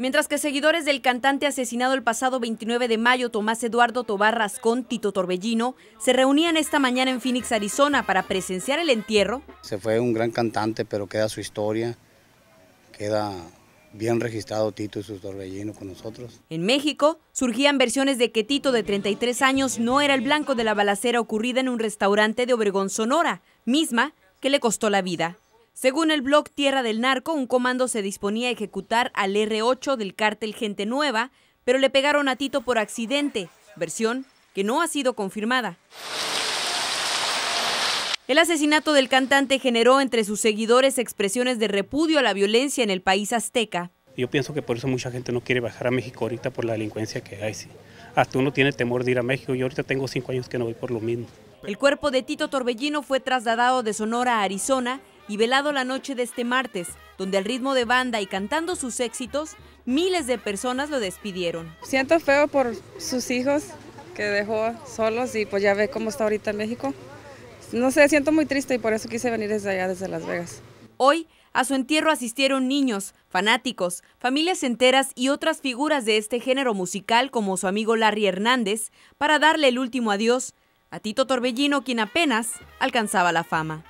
Mientras que seguidores del cantante asesinado el pasado 29 de mayo, Tomás Eduardo Tobar Rascón, Tito Torbellino, se reunían esta mañana en Phoenix, Arizona, para presenciar el entierro. Se fue un gran cantante, pero queda su historia, queda bien registrado Tito y su torbellino con nosotros. En México surgían versiones de que Tito, de 33 años, no era el blanco de la balacera ocurrida en un restaurante de Obregón, Sonora, misma que le costó la vida. Según el blog Tierra del Narco, un comando se disponía a ejecutar al R8 del cártel Gente Nueva, pero le pegaron a Tito por accidente, versión que no ha sido confirmada. El asesinato del cantante generó entre sus seguidores expresiones de repudio a la violencia en el país azteca. Yo pienso que por eso mucha gente no quiere bajar a México ahorita por la delincuencia que hay. Sí. Hasta uno tiene temor de ir a México. y ahorita tengo cinco años que no voy por lo mismo. El cuerpo de Tito Torbellino fue trasladado de Sonora a Arizona y velado la noche de este martes, donde al ritmo de banda y cantando sus éxitos, miles de personas lo despidieron. Siento feo por sus hijos que dejó solos y pues ya ve cómo está ahorita en México. No sé, siento muy triste y por eso quise venir desde allá, desde Las Vegas. Hoy a su entierro asistieron niños, fanáticos, familias enteras y otras figuras de este género musical como su amigo Larry Hernández para darle el último adiós a Tito Torbellino quien apenas alcanzaba la fama.